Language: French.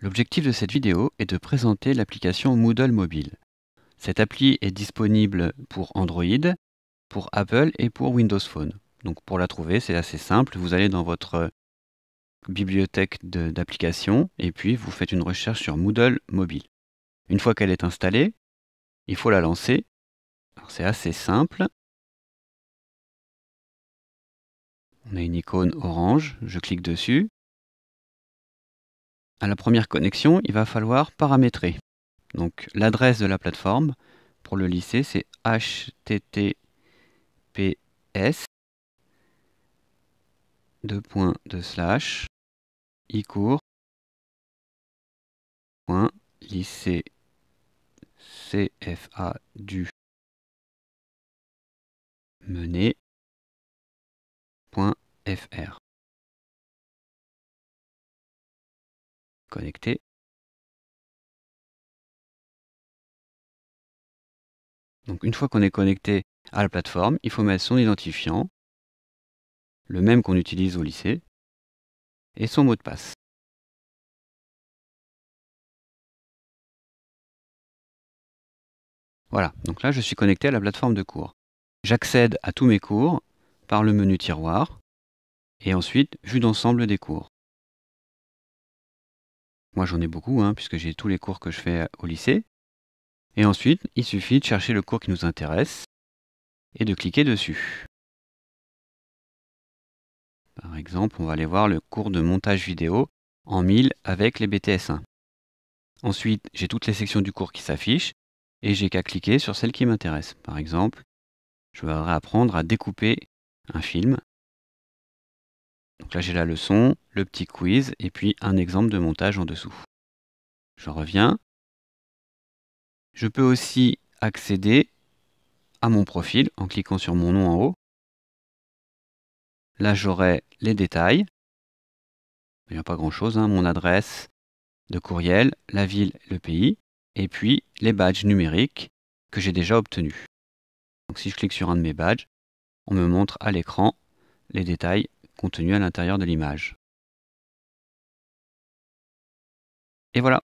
L'objectif de cette vidéo est de présenter l'application Moodle Mobile. Cette appli est disponible pour Android, pour Apple et pour Windows Phone. Donc pour la trouver, c'est assez simple. Vous allez dans votre bibliothèque d'applications et puis vous faites une recherche sur Moodle Mobile. Une fois qu'elle est installée, il faut la lancer. C'est assez simple. On a une icône orange, je clique dessus. À la première connexion, il va falloir paramétrer. Donc l'adresse de la plateforme pour le lycée, c'est https deux de slash du connecté Donc une fois qu'on est connecté à la plateforme, il faut mettre son identifiant, le même qu'on utilise au lycée, et son mot de passe. Voilà, donc là je suis connecté à la plateforme de cours. J'accède à tous mes cours par le menu tiroir et ensuite vue d'ensemble des cours. Moi j'en ai beaucoup, hein, puisque j'ai tous les cours que je fais euh, au lycée. Et ensuite, il suffit de chercher le cours qui nous intéresse et de cliquer dessus. Par exemple, on va aller voir le cours de montage vidéo en 1000 avec les BTS1. Ensuite, j'ai toutes les sections du cours qui s'affichent et j'ai qu'à cliquer sur celle qui m'intéresse. Par exemple, je vais apprendre à découper un film donc là, j'ai la leçon, le petit quiz, et puis un exemple de montage en dessous. Je reviens. Je peux aussi accéder à mon profil en cliquant sur mon nom en haut. Là, j'aurai les détails. Il n'y a pas grand-chose, hein. mon adresse de courriel, la ville, le pays, et puis les badges numériques que j'ai déjà obtenus. Donc si je clique sur un de mes badges, on me montre à l'écran les détails contenu à l'intérieur de l'image. Et voilà